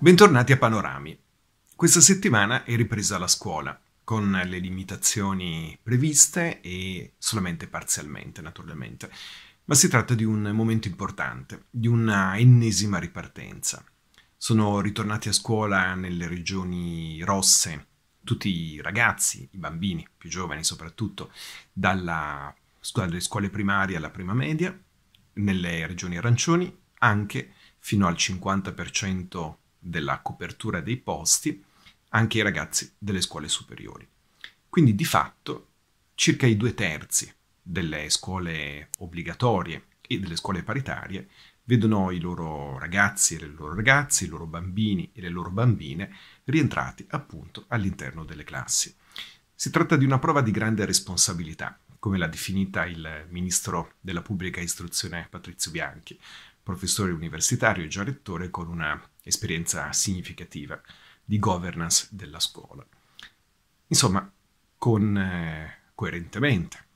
Bentornati a Panorami. Questa settimana è ripresa la scuola, con le limitazioni previste e solamente parzialmente, naturalmente. Ma si tratta di un momento importante, di una ennesima ripartenza. Sono ritornati a scuola nelle regioni rosse tutti i ragazzi, i bambini, più giovani soprattutto, dalle scuole primarie alla prima media, nelle regioni arancioni, anche fino al 50% della copertura dei posti anche i ragazzi delle scuole superiori. Quindi di fatto circa i due terzi delle scuole obbligatorie e delle scuole paritarie vedono i loro ragazzi e le loro ragazze, i loro bambini e le loro bambine rientrati appunto all'interno delle classi. Si tratta di una prova di grande responsabilità, come l'ha definita il ministro della pubblica istruzione Patrizio Bianchi, professore universitario e già rettore con una esperienza significativa di governance della scuola. Insomma, con, eh, coerentemente,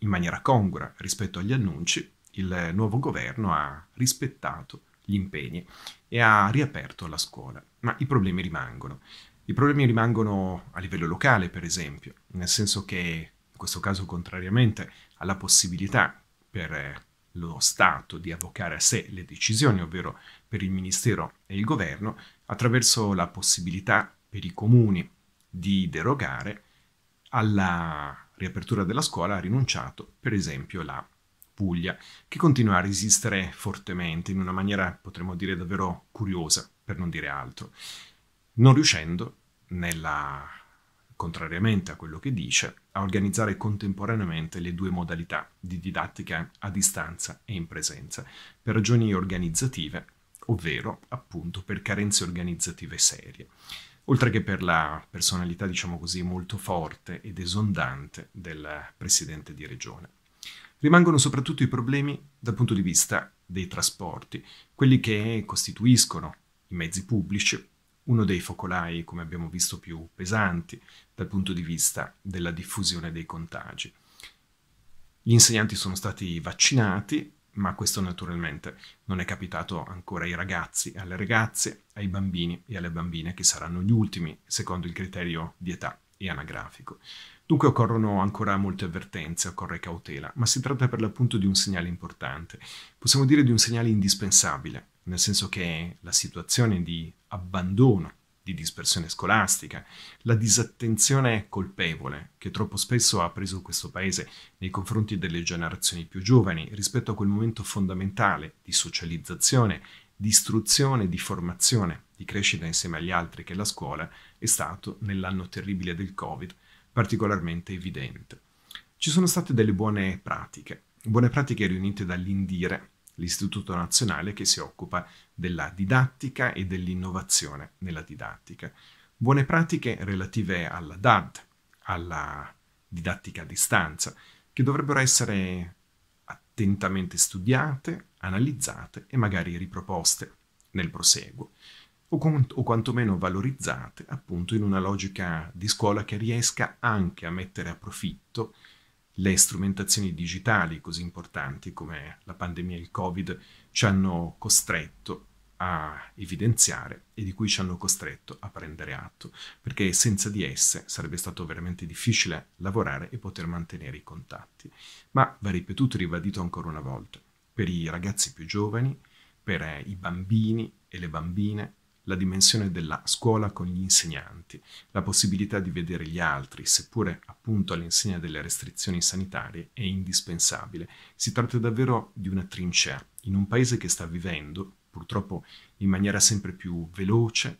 in maniera congrua rispetto agli annunci, il nuovo governo ha rispettato gli impegni e ha riaperto la scuola, ma i problemi rimangono. I problemi rimangono a livello locale, per esempio, nel senso che, in questo caso contrariamente alla possibilità per eh, lo Stato di avvocare a sé le decisioni, ovvero per il Ministero e il Governo, attraverso la possibilità per i comuni di derogare alla riapertura della scuola ha rinunciato, per esempio, la Puglia, che continua a resistere fortemente, in una maniera potremmo dire davvero curiosa, per non dire altro, non riuscendo nella contrariamente a quello che dice, a organizzare contemporaneamente le due modalità di didattica a distanza e in presenza, per ragioni organizzative, ovvero appunto per carenze organizzative serie, oltre che per la personalità, diciamo così, molto forte ed esondante del presidente di regione. Rimangono soprattutto i problemi dal punto di vista dei trasporti, quelli che costituiscono i mezzi pubblici uno dei focolai, come abbiamo visto, più pesanti dal punto di vista della diffusione dei contagi. Gli insegnanti sono stati vaccinati, ma questo naturalmente non è capitato ancora ai ragazzi, alle ragazze, ai bambini e alle bambine che saranno gli ultimi secondo il criterio di età e anagrafico. Dunque occorrono ancora molte avvertenze, occorre cautela, ma si tratta per l'appunto di un segnale importante, possiamo dire di un segnale indispensabile nel senso che la situazione di abbandono, di dispersione scolastica, la disattenzione colpevole che troppo spesso ha preso questo paese nei confronti delle generazioni più giovani rispetto a quel momento fondamentale di socializzazione, di istruzione, di formazione, di crescita insieme agli altri che la scuola è stato nell'anno terribile del Covid particolarmente evidente. Ci sono state delle buone pratiche, buone pratiche riunite dall'Indire l'Istituto Nazionale che si occupa della didattica e dell'innovazione nella didattica. Buone pratiche relative alla DAD, alla didattica a distanza, che dovrebbero essere attentamente studiate, analizzate e magari riproposte nel proseguo, o, quant- o quantomeno valorizzate appunto in una logica di scuola che riesca anche a mettere a profitto le strumentazioni digitali così importanti come la pandemia e il Covid ci hanno costretto a evidenziare e di cui ci hanno costretto a prendere atto, perché senza di esse sarebbe stato veramente difficile lavorare e poter mantenere i contatti. Ma va ripetuto e ribadito ancora una volta, per i ragazzi più giovani, per i bambini e le bambine, la dimensione della scuola con gli insegnanti, la possibilità di vedere gli altri, seppure appunto all'insegna delle restrizioni sanitarie, è indispensabile. Si tratta davvero di una trincea in un paese che sta vivendo, purtroppo in maniera sempre più veloce,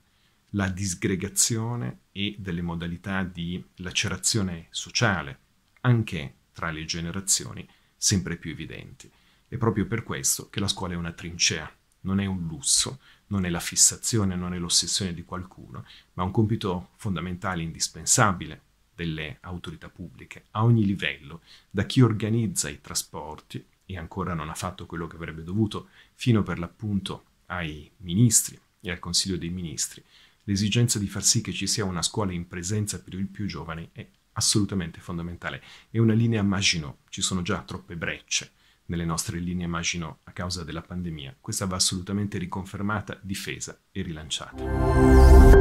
la disgregazione e delle modalità di lacerazione sociale, anche tra le generazioni, sempre più evidenti. È proprio per questo che la scuola è una trincea non è un lusso, non è la fissazione, non è l'ossessione di qualcuno, ma un compito fondamentale, indispensabile delle autorità pubbliche a ogni livello, da chi organizza i trasporti e ancora non ha fatto quello che avrebbe dovuto, fino per l'appunto ai ministri e al Consiglio dei Ministri. L'esigenza di far sì che ci sia una scuola in presenza per i più giovani è assolutamente fondamentale. È una linea immagino, ci sono già troppe brecce nelle nostre linee Maginot a causa della pandemia, questa va assolutamente riconfermata, difesa e rilanciata.